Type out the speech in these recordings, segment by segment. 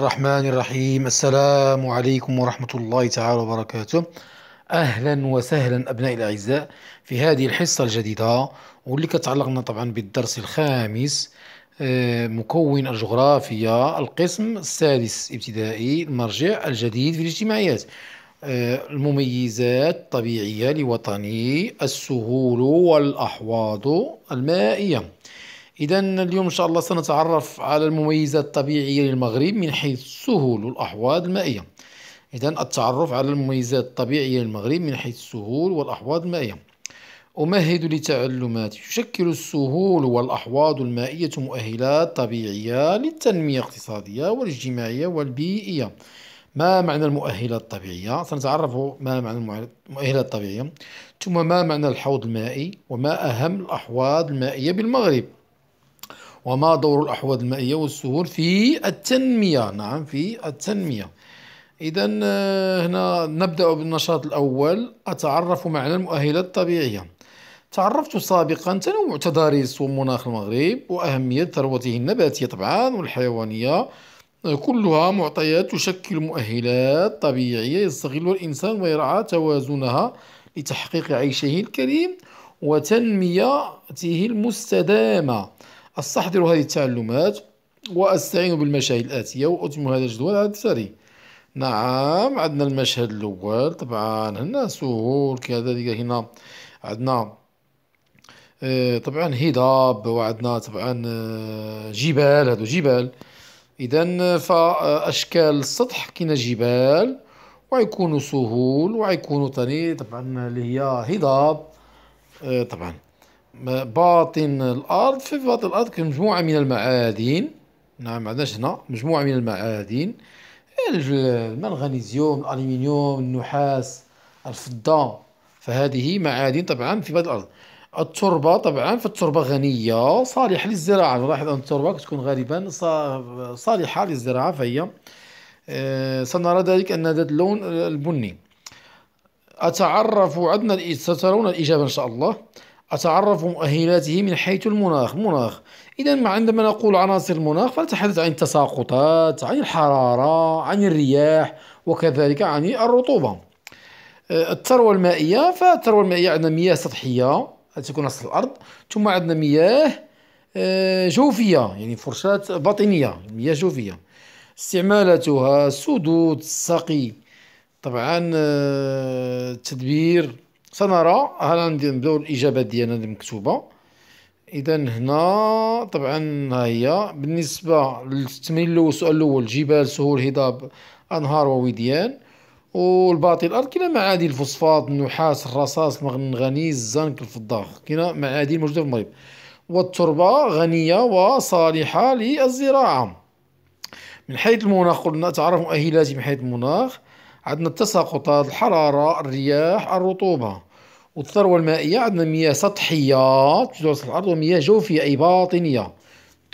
الرحمن الرحيم السلام عليكم ورحمة الله تعالى وبركاته أهلا وسهلا أبنائي الأعزاء في هذه الحصة الجديدة واللي كتعلقنا طبعا بالدرس الخامس آه، مكون الجغرافيا القسم السادس ابتدائي المرجع الجديد في الاجتماعيات آه، المميزات الطبيعية لوطني السهول والأحواض المائية إذا اليوم إن شاء الله سنتعرف على المميزات الطبيعية للمغرب من حيث السهول الأحواض المائية إذا التعرف على المميزات الطبيعية للمغرب من حيث السهول والأحواض المائية أمهد لتعلماتي تشكل السهول والأحواض المائية مؤهلات طبيعية للتنمية الاقتصادية والاجتماعية والبيئية ما معنى المؤهلات الطبيعية؟ سنتعرف ما معنى المؤهلات الطبيعية ثم ما معنى الحوض المائي وما أهم الأحواض المائية بالمغرب وما دور الأحواض المائية والسهول في التنمية نعم في التنمية إذا آه، هنا نبدأ بالنشاط الأول أتعرف معنى المؤهلات الطبيعية تعرفت سابقا تنوع تضاريس ومناخ المغرب وأهمية ثروته النباتية طبعا والحيوانية كلها معطيات تشكل مؤهلات طبيعية يستغلها الإنسان ويرعى توازنها لتحقيق عيشه الكريم وتنميته المستدامة أستحضر هذه التعلمات وأستعين بالمشاهد الآتية وأتم هذا الجدول على التالي نعم عندنا المشهد الأول طبعا هنا سهول كذلك هنا عندنا آه، طبعا هضاب وعندنا طبعا آه، جبال هادو جبال إذا فأشكال السطح كاين جبال ويكون سهول ويكون ثاني طبعا اللي هي هضاب آه، طبعا باطن الارض في باطن الارض كاين مجموعه من المعادن نعم ما عندناش هنا مجموعه من المعادن المغنيزيوم الالومنيوم النحاس الفضه فهذه معادن طبعا في باطن الارض التربه طبعا فالتربه غنيه صالحه للزراعه نلاحظ ان التربه كتكون غالبا صالحه للزراعه فهي آه، سنرى ذلك ان هذا اللون آه، البني اتعرف عندنا سترون الاجابه ان شاء الله أتعرف مؤهلاته من حيث المناخ مناخ إذا عندما نقول عناصر المناخ فنتحدث عن التساقطات عن الحرارة عن الرياح وكذلك عن الرطوبة آه، الثروة المائية فالثروة المائية عندنا مياه سطحية تكون أصل الأرض ثم عندنا مياه آه، جوفية يعني فرشات باطنية مياه جوفية استعمالتها سدود سقي طبعا التدبير آه، سنرى هل نبداو الاجابات ديالنا المكتوبة إذا هنا طبعا ها هي بالنسبة للتمرين الأول السؤال الأول جبال سهول هضاب أنهار ووديان والباطل الارض كاين معادن الفوسفات النحاس الرصاص المغنيز الزنك الفضاخ كاين معادن موجوده في المغرب والتربه غنيه وصالحه للزراعه من حيث المناخ قلنا تعرف مؤهلاتي من حيث المناخ عندنا التساقطات الحرارة الرياح الرطوبة والثروة المائية عندنا مياه سطحية تدرس الأرض ومياه جوفية أي باطنية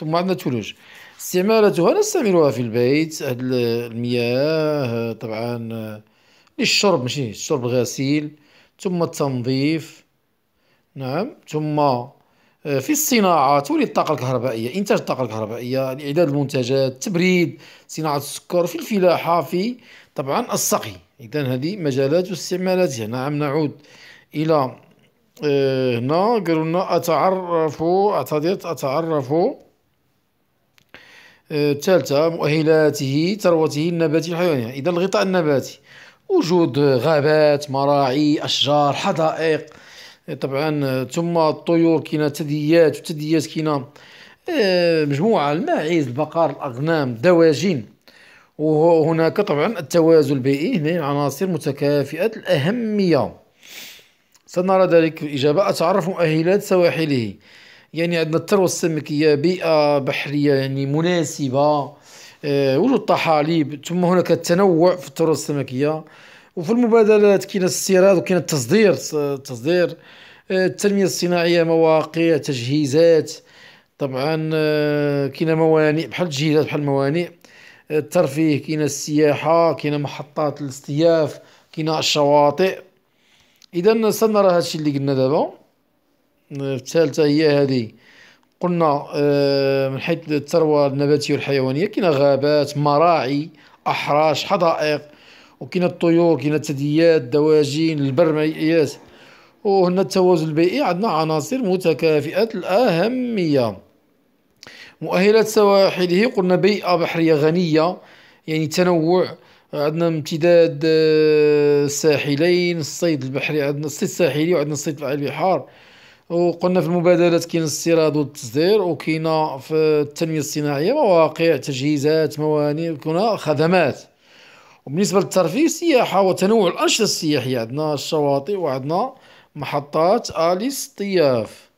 ثم عندنا الثلوج استعمالتها نستعملها في البيت هاد المياه آه، طبعا آه، للشرب ماشي الشرب غسيل ثم التنظيف نعم ثم آه، في الصناعة تولي الطاقة الكهربائية إنتاج الطاقة الكهربائية لإعداد المنتجات تبريد صناعة السكر في الفلاحة في طبعا السقي إذا هذه مجالات واستعمالاتها نعم نعود إلى آه، هنا قالوا لنا أتعرف اعتذرت أتعرف آه، الثالثة مؤهلاته ثروته النباتي الحيوانية إذا الغطاء النباتي وجود غابات مراعي أشجار حدائق آه، طبعا ثم الطيور كاينه ثدييات وثدييات كاينه مجموعه الماعز البقر الاغنام الدواجن وهناك طبعا التوازن البيئي بين عناصر متكافئة الأهمية سنرى ذلك في الإجابة أتعرف مؤهلات سواحله يعني عندنا الثروة السمكية بيئة بحرية يعني مناسبة آه، وجود طحالب ثم هناك التنوع في الثروة السمكية وفي المبادلات كاين الاستيراد وكاين التصدير التصدير آه، التنمية الصناعية مواقع تجهيزات طبعا آه، كاين موانئ بحال التجهيزات بحال الموانئ الترفيه كاين السياحه كاين محطات الاستياف كاين الشواطئ اذا سنرى هادشي اللي قلنا دابا الثالثه هي هذه قلنا آه، من حيث الثروه النباتيه والحيوانيه كاين غابات مراعي احراش حدائق وكاين الطيور كاين الثدييات الدواجن البرميات وهنا التوازن البيئي عندنا عناصر متكافئه الاهميه مؤهلات سواحله قلنا بيئة بحرية غنية يعني تنوع عندنا امتداد آه، الساحلين الصيد البحري عندنا الصيد الساحلي وعندنا الصيد على البحار وقلنا في المبادلات كاين الاستيراد والتصدير وكاين في التنميه الصناعيه مواقع تجهيزات موانئ كنا خدمات وبالنسبه للترفيه السياحه وتنوع الانشطه السياحيه عندنا الشواطئ وعندنا محطات اليس طياف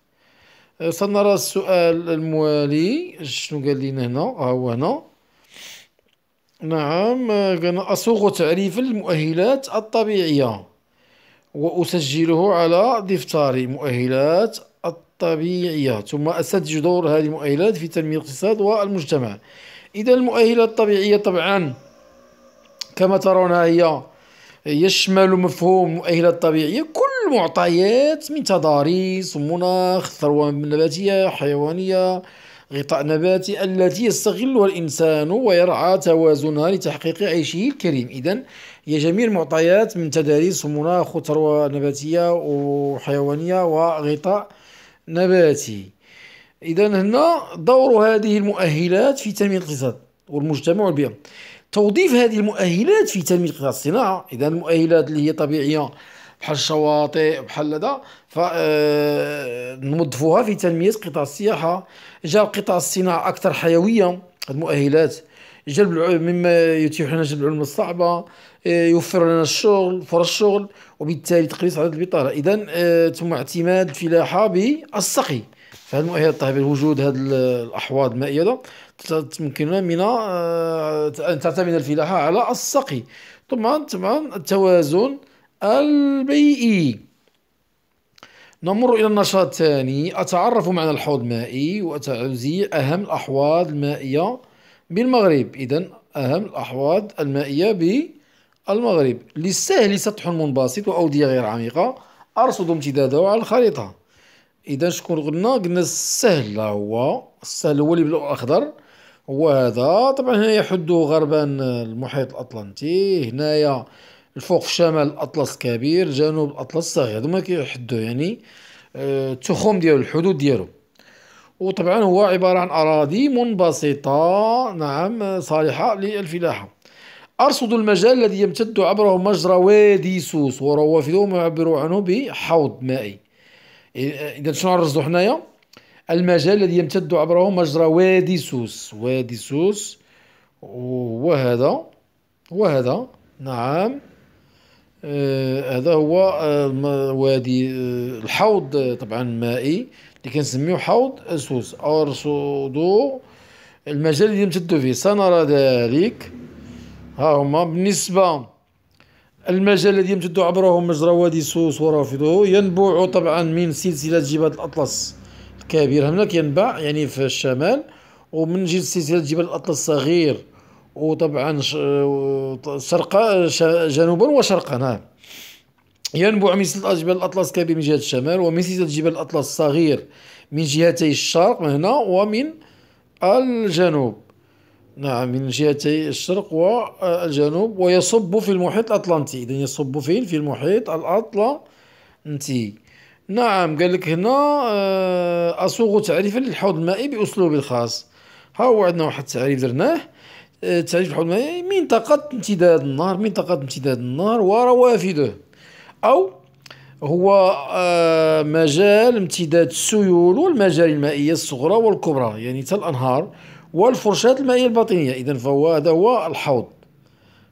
أه، سنرى السؤال الموالي شنو قال لنا هنا ها هو هنا نعم أه، أصوغ تعريف المؤهلات الطبيعية وأسجله على دفتري مؤهلات الطبيعية ثم أسجل دور هذه المؤهلات في تنمية الاقتصاد والمجتمع إذا المؤهلات الطبيعية طبعا كما ترون هي يشمل مفهوم المؤهلات الطبيعية كل المعطيات من تضاريس ومناخ ثروة نباتية حيوانية غطاء نباتي التي يستغلها الإنسان ويرعى توازنها لتحقيق عيشه الكريم إذا هي جميع المعطيات من تضاريس ومناخ وثروة نباتية وحيوانية وغطاء نباتي إذا هنا دور هذه المؤهلات في تنمية الاقتصاد والمجتمع والبيئة توظيف هذه المؤهلات في تنمية الاقتصاد الصناعة إذا المؤهلات اللي هي طبيعية بحال الشواطئ بحال هذا فنوظفوها آه، في تنميه قطاع السياحه جاء قطاع الصناعه اكثر حيويه المؤهلات جلب مما يتيح لنا جلب العلوم الصعبه آه، يوفر لنا الشغل فرص الشغل وبالتالي تقليص عدد البطاله اذا ثم آه، اعتماد الفلاحه بالسقي فهذه المؤهلات طيب وجود هذه الاحواض المائيه تمكننا من ان تعتمد الفلاحه على السقي طبعا طبعا التوازن البيئي نمر إلى النشاط الثاني أتعرف معنى الحوض المائي وتعزي أهم الأحواض المائية بالمغرب إذا أهم الأحواض المائية بالمغرب للسهل سطح منبسط وأودية غير عميقة أرصد امتداده على الخريطة إذا شكون قلنا قلنا السهل هو السهل هو اللي باللون الأخضر هو هذا طبعا هنا يحد غربا المحيط الأطلنطي هنايا الفوق في الشمال الاطلس كبير جنوب الاطلس صغير هذوما كيحدوا يعني آه، التخوم ديالو الحدود ديالو وطبعا هو عبارة عن أراضي منبسطة نعم صالحة للفلاحة أرصد المجال الذي يمتد عبره مجرى وادي سوس وروافده ما يعبر عنه بحوض مائي إذا شنو نرصدو حنايا المجال الذي يمتد عبره مجرى وادي سوس وادي سوس وهذا وهذا نعم آه، هذا هو آه، وادي آه، الحوض طبعا مائي اللي كنسميو حوض السوس ارسودو المجال اللي يمتد فيه سنرى ذلك ها هما بالنسبه المجال الذي يمتد عبره مجرى وادي سوس ورافضه ينبع طبعا من سلسله جبال الاطلس الكبير هناك ينبع يعني في الشمال ومن جهه سلسله جبال الاطلس الصغير وطبعا شرقا جنوبا وشرقا نعم ينبع من سلسلة جبال الأطلس الكبير من جهة الشمال ومن سلسلة جبال الأطلس الصغير من جهتي الشرق من هنا ومن الجنوب نعم من جهتي الشرق والجنوب ويصب في المحيط الأطلنطي إذا يصب فين في المحيط الأطلنطي نعم قال لك هنا آه، أصوغ تعريفا للحوض المائي بأسلوبي الخاص ها هو عندنا واحد التعريف درناه تعريف المائي يعني منطقة امتداد النهر منطقة امتداد النهر وروافده أو هو آه، مجال امتداد السيول والمجاري المائية الصغرى والكبرى يعني حتى الأنهار والفرشات المائية الباطنية إذا فهو هذا هو الحوض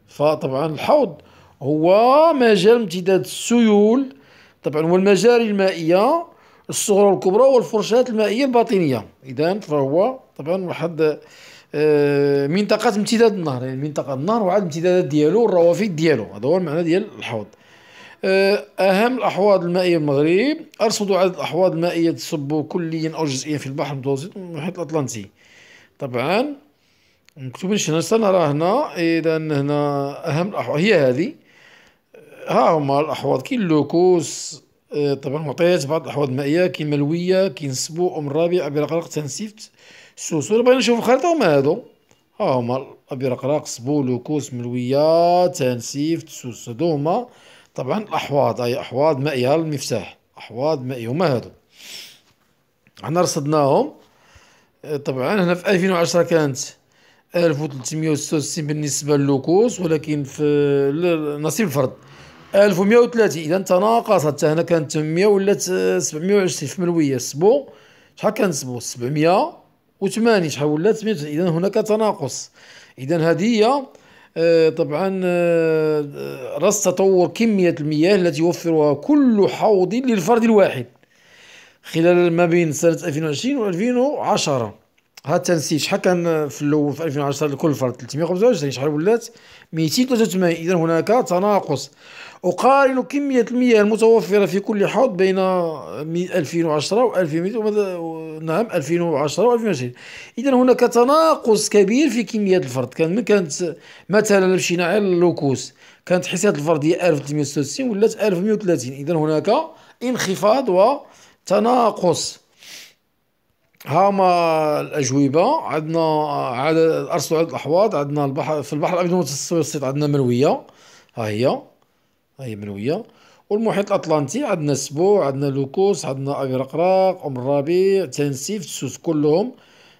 فطبعا الحوض هو مجال امتداد السيول طبعا والمجاري المائية الصغرى والكبرى والفرشات المائية الباطنية إذا فهو طبعا واحد آه، منطقه امتداد النهر يعني منطقه النهر وعاد امتدادات ديالو والروافد ديالو هذا هو المعنى ديال الحوض آه، اهم الاحواض المائيه المغرب ارصد عدد الاحواض المائيه تصب كليا او جزئيا في البحر المتوسط والمحيط الاطلنطي طبعا مكتوبينش هنا سنرى هنا اذا هنا اهم الاحواض هي هذه آه، ها هما الاحواض كاين لوكوس طبعا معطيات بعض الاحواض المائيه كاين ملويه كاين سبو ام الرابع ابي رقرق تنسيفت السوسول بغينا نشوف الخريطه هما هادو ها هما رقراق سبول وكوس ملويه تنسيف تسوس هادو هما طبعا الاحواض اي احواض مائيه المفتاح احواض مائيه هما هادو حنا رصدناهم طبعا هنا في 2010 كانت 1366 بالنسبه للوكوس ولكن في نصيب الفرد 1130 اذا تناقص حتى هنا كانت 800 ولات 720 في ملويه سبو شحال كان سبو 700 وثمانية شحال ولات 98 إذا هناك تناقص إذا هذه هي آه، طبعا آه، آه، رصد تطور كمية المياه التي يوفرها كل حوض للفرد الواحد خلال ما بين سنة 2020 و 2010 ها تنسي شحال كان في الاول في 2010 الكل فرد 325 شحال ولات 283 اذا هناك تناقص اقارن كميه المياه المتوفره في كل حوض بين 2010 و 2000 نعم 2010 و 2020 اذا هناك تناقص كبير في كميه الفرد كان من كانت مثلا مشينا على اللوكوس كانت حساب الفرد هي 1366 ولات 1130 اذا هناك انخفاض وتناقص هاما الاجوبه عندنا على ارسلوا عدد الاحواض عندنا البحر في البحر الابيض المتوسط عندنا منويه ها هي ها هي منويه والمحيط الاطلنطي عندنا سبوع عندنا لوكوس عندنا ابي رقراق ام الربيع تنسيف تسوس كلهم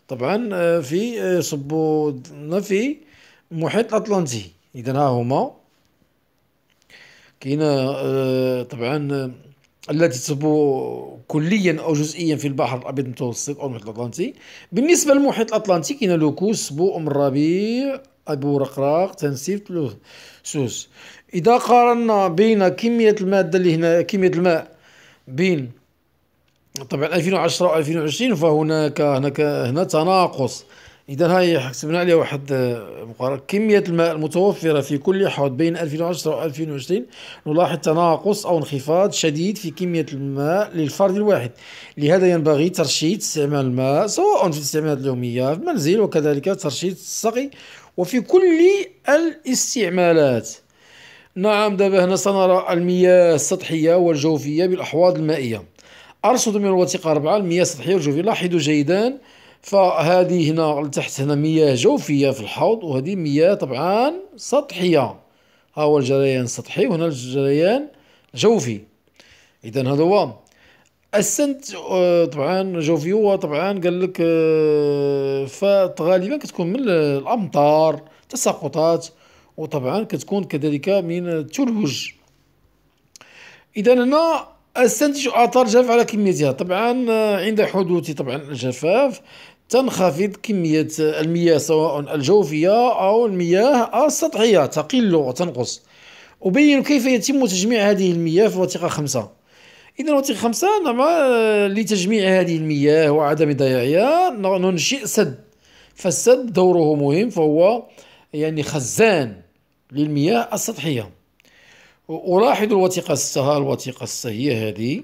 طبعا آه، في صبو آه، في المحيط الاطلنطي اذا ها هما كاين آه، طبعا التي تصب كليا او جزئيا في البحر الابيض المتوسط او المحيط الاطلنطي بالنسبه للمحيط الاطلنطي كاين لوكوس بو ام الربيع ابو رقراق تنسيف سوس اذا قارنا بين كميه الماده اللي هنا كميه الماء بين طبعا 2010 و 2020 فهناك هناك هنا تناقص اذا هاي حسبنا عليها واحد آه، مقارنه كميه الماء المتوفره في كل حوض بين 2010 و 2020 نلاحظ تناقص او انخفاض شديد في كميه الماء للفرد الواحد لهذا ينبغي ترشيد استعمال الماء سواء في الاستعمالات اليوميه في المنزل وكذلك ترشيد السقي وفي كل الاستعمالات نعم دابا هنا سنرى المياه السطحيه والجوفيه بالاحواض المائيه ارصد من الوثيقه 4 المياه السطحيه والجوفيه لاحظوا جيدا فهذه هنا لتحت هنا مياه جوفيه في الحوض وهذه مياه طبعا سطحيه ها هو الجريان السطحي وهنا الجريان جوفي اذا هذا هو السنت آه، طبعا جوفي هو طبعا قال لك آه، فغالبا كتكون من الامطار تساقطات وطبعا كتكون كذلك من التلوج اذا هنا استنتج اثار الجفاف على كميتها طبعا آه، عند حدوث طبعا الجفاف تنخفض كمية المياه سواء الجوفية أو المياه السطحية تقل وتنقص أبين كيف يتم تجميع هذه المياه في وثيقة خمسة إذا وثيقة خمسة نعم آه، لتجميع هذه المياه وعدم ضياعها ننشئ سد فالسد دوره مهم فهو يعني خزان للمياه السطحية ألاحظ الوثيقة السهل الوثيقة هي هذه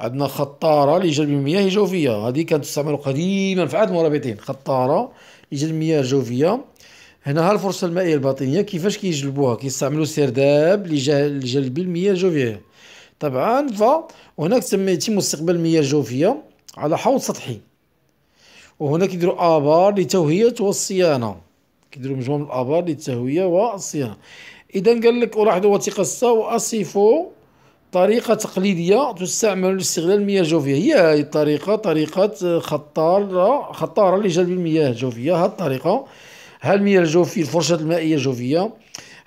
عندنا خطاره لجلب المياه الجوفيه هذه كانت تستعمل قديما في عهد المرابطين خطاره لجلب المياه الجوفيه هنا ها الفرصه المائيه الباطنيه كيفاش كيجلبوها كيستعملوا سرداب لجلب المياه الجوفيه طبعا فا وهناك تم يتم استقبال المياه الجوفيه على حوض سطحي وهنا كيديرو ابار لتوهيه والصيانه كيديروا مجموعه من الابار للتهويه والصيانه اذا قال لك الاحظوا وثيقه واصفوا طريقة تقليدية تستعمل لاستغلال المياه الجوفية هي هذه الطريقة طريقة خطارة خطارة لجلب المياه الجوفية هذه الطريقة ها المياه الجوفية الفرشاة المائية الجوفية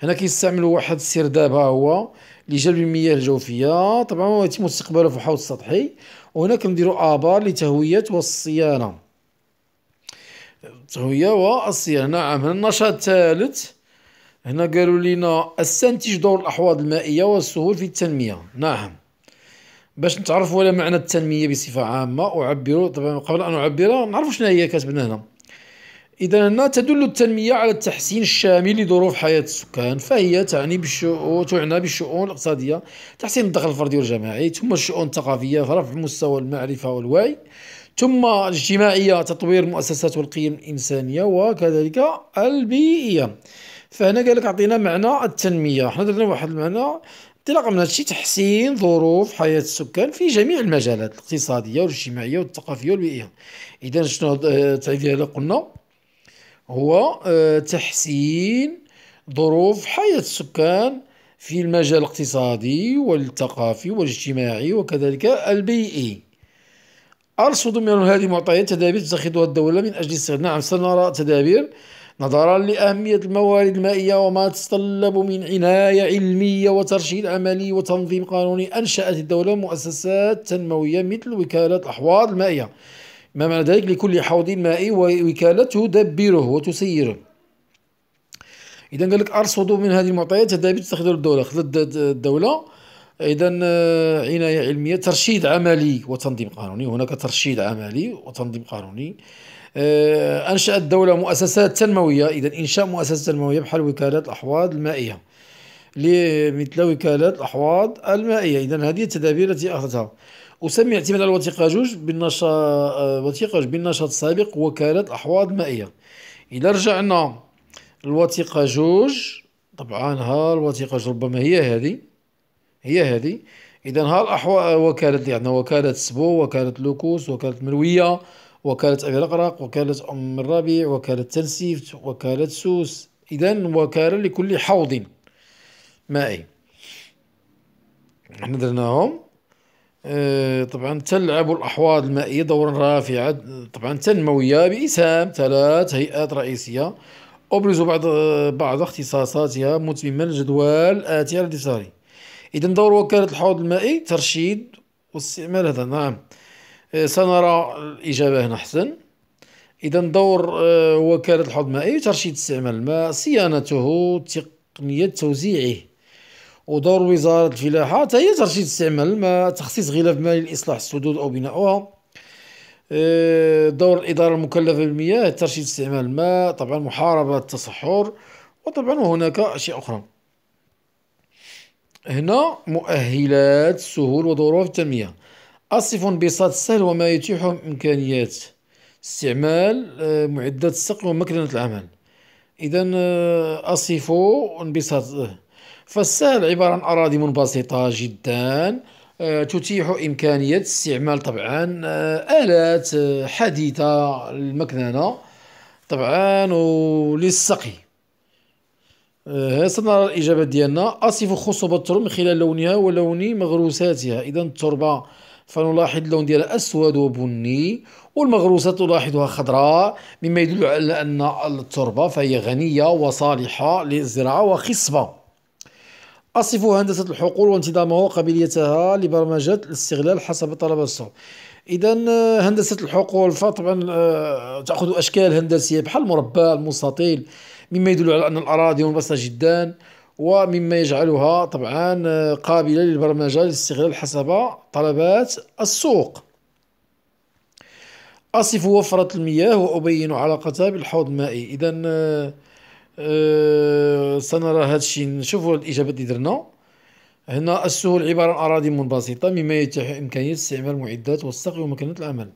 هنا كيستعملوا واحد السرداب ها هو لجلب المياه الجوفية طبعا يتم استقباله في الحوض السطحي وهنا كنديروا آبار لتهوية والصيانة تهوية والصيانة نعم النشاط الثالث هنا قالوا لنا استنتج دور الأحواض المائية والسهول في التنمية نعم باش نتعرفوا على معنى التنمية بصفة عامة أعبر طبعا قبل أن أعبر نعرفوا شنو هي كاتبنا هنا إذا هنا تدل التنمية على التحسين الشامل لظروف حياة السكان فهي تعني بالشؤون تعنى بالشؤون الاقتصادية تحسين الدخل الفردي والجماعي ثم الشؤون الثقافية رفع مستوى المعرفة والوعي ثم الاجتماعية تطوير المؤسسات والقيم الإنسانية وكذلك البيئية فهنا قال لك عطينا معنى التنميه حنا درنا واحد المعنى انطلاقا من هادشي تحسين ظروف حياه السكان في جميع المجالات الاقتصاديه والاجتماعيه والثقافيه والبيئيه اذا شنو آه، التعريف ديالها قلنا هو آه، تحسين ظروف حياه السكان في المجال الاقتصادي والثقافي والاجتماعي وكذلك البيئي أرصد من هذه المعطيات تدابير تتخذها الدولة من أجل استغناء عن سنرى تدابير نظرا لأهمية الموارد المائية وما تتطلب من عناية علمية وترشيد عملي وتنظيم قانوني أنشأت الدولة مؤسسات تنموية مثل وكالة الأحواض المائية ما معنى ذلك لكل حوض مائي ووكالة تدبره وتسيره إذا قال لك أرصدوا من هذه المعطيات تدابير تستخدم الدولة خذت الدولة اذا آه، عنايه علميه ترشيد عملي وتنظيم قانوني هناك ترشيد عملي وتنظيم قانوني آه، أنشأت الدولة مؤسسات تنموية إذا إنشاء مؤسسة تنموية بحال وكالات الأحواض المائية مثل وكالات الأحواض المائية إذا هذه التدابير التي أخذتها أسمي اعتماد على الوثيقة جوج بالنشاط آه، وثيقة بالنشاط السابق وكالة أحواض المائية إذا رجعنا الوثيقة جوج طبعا ها الوثيقة جوج ربما هي هذه هي هذه إذا ها الأحواض وكالة عندنا يعني وكالة سبو وكالة لوكوس وكالة مروية وكالة أبي الأغرق وكالة أم الربيع وكالة تنسيفت وكالة سوس إذا وكالة لكل حوض مائي احنا درناهم اه طبعا تلعب الأحواض المائية دورا رافعا طبعا تنموية بإسهام ثلاث هيئات رئيسية أبرز بعض بعض اختصاصاتها متمما الجدول الآتي على اليساري إذا دور وكالة الحوض المائي ترشيد واستعمال هذا نعم سنرى الإجابة هنا حسن إذا دور آه، وكالة الحوض المائي ترشيد استعمال الماء صيانته تقنية توزيعه ودور وزارة الفلاحة هي ترشيد استعمال الماء تخصيص غلاف مالي لإصلاح السدود أو بناؤها آه، دور الإدارة المكلفة بالمياه ترشيد استعمال الماء طبعا محاربة التصحر وطبعا هناك أشياء أخرى هنا مؤهلات السهول ودورها في التنمية أصف انبساط السهل وما يتيح إمكانيات استعمال آه، معدات الصقل ومكنة العمل إذا آه، أصف انبساط آه، فالسهل عبارة عن أراضي منبسطة جدا تتيح إمكانية استعمال طبعا آلات حديثة المكننة طبعا وللسقي سنرى الإجابة ديالنا أصف خصوبة التربة من خلال لونها ولون مغروساتها إذا التربة فنلاحظ اللون ديالها أسود وبني والمغروسة تلاحظها خضراء مما يدل على أن التربة فهي غنية وصالحة للزراعة وخصبة أصف هندسة الحقول وانتظامها وقابليتها لبرمجة الاستغلال حسب طلب السوق إذا هندسة الحقول فطبعا آه، تأخذ أشكال هندسية بحال المربع المستطيل مما يدل على أن الأراضي منبسطة جدا ومما يجعلها طبعا آه، قابلة للبرمجة للاستغلال حسب طلبات السوق أصف وفرة المياه وأبين علاقتها بالحوض المائي إذا آه، آه، سنرى هذا الشيء نشوفوا الإجابات اللي درنا هنا السهول عبارة عن أراضي منبسطة مما يتيح إمكانية استعمال معدات والسقي ومكانة العمل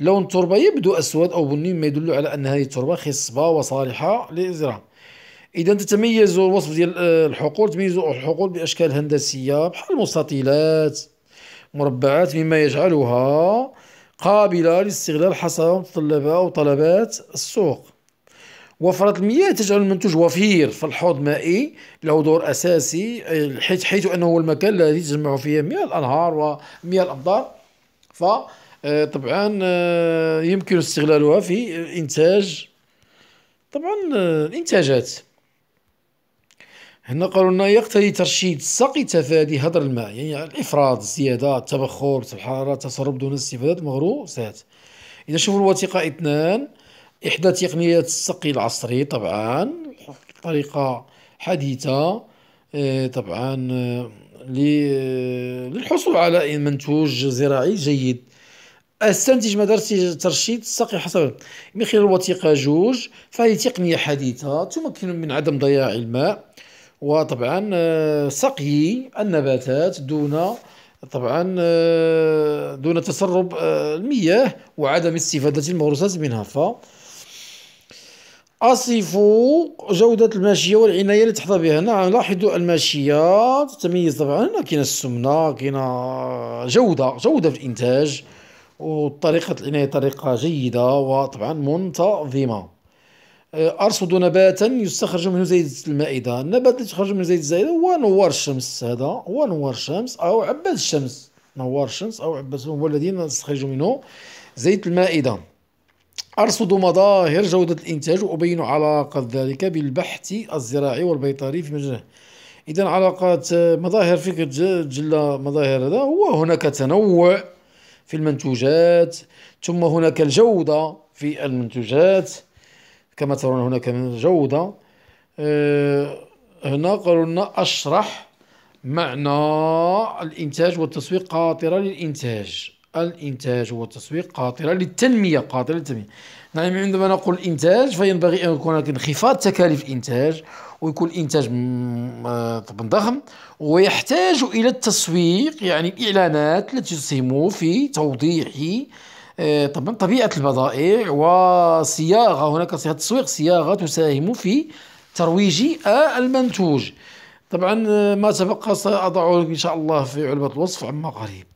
لون التربة يبدو أسود أو بني مما يدل على أن هذه التربة خصبة وصالحة للزراعة اذا تتميز الوصف ديال آه، الحقول تميز الحقول باشكال هندسيه بحال المستطيلات مربعات مما يجعلها قابله لاستغلال حسب متطلبات او طلبات السوق وفرة المياه تجعل المنتوج وفير فالحوض المائي له دور أساسي آه، حيث, حيث أنه هو المكان الذي تجمع فيه مياه الأنهار ومياه الأمطار فطبعا آه، يمكن استغلالها في إنتاج طبعا الإنتاجات هنا قالوا لنا يقتضي ترشيد سقي تفادي هدر الماء يعني الافراط الزياده التبخر الحراره التسرب دون استفاده مغروسات اذا شوفوا الوثيقه اثنان احدى تقنيات السقي العصري طبعا طريقه حديثه آه، طبعا آه، آه، للحصول على منتوج زراعي جيد استنتج مدار ترشيد السقي حسب من خلال الوثيقه جوج فهي تقنيه حديثه تمكن من عدم ضياع الماء وطبعا آه، سقي النباتات دون طبعا آه، دون تسرب آه، المياه وعدم استفادة الموروثات منها ف أصف جودة الماشية والعناية اللي تحظى بها نعم لاحظوا الماشية تتميز طبعا كاين السمنة كاين جودة جودة في الإنتاج وطريقة العناية طريقة جيدة وطبعا منتظمة ارصد نباتا يستخرج منه زيت المائده النبات اللي تخرج منه زيت الزائده هو نوار الشمس هذا هو نوار الشمس او عباد الشمس نوار الشمس او عباد هو الذي نستخرج منه زيت المائده أرصد مظاهر جودة الإنتاج وأبين علاقة ذلك بالبحث الزراعي والبيطري في مجاله إذا علاقات مظاهر فكرة جلة مظاهر هذا هو هناك تنوع في المنتوجات ثم هناك الجودة في المنتوجات كما ترون هناك من جودة آه، هنا قالوا لنا أشرح معنى الإنتاج والتسويق قاطرة للإنتاج الإنتاج والتسويق قاطرة للتنمية قاطرة للتنمية نعم عندما نقول إنتاج فينبغي أن يكون هناك انخفاض تكاليف الإنتاج ويكون الإنتاج آه، طبعا ضخم ويحتاج إلى التسويق يعني الإعلانات التي تسهم في توضيح آه، طبعا طبيعة البضائع وصياغة هناك صياغة تسويق صياغة تساهم في ترويج المنتوج طبعا آه، ما تبقى سأضعه إن شاء الله في علبة الوصف عما قريب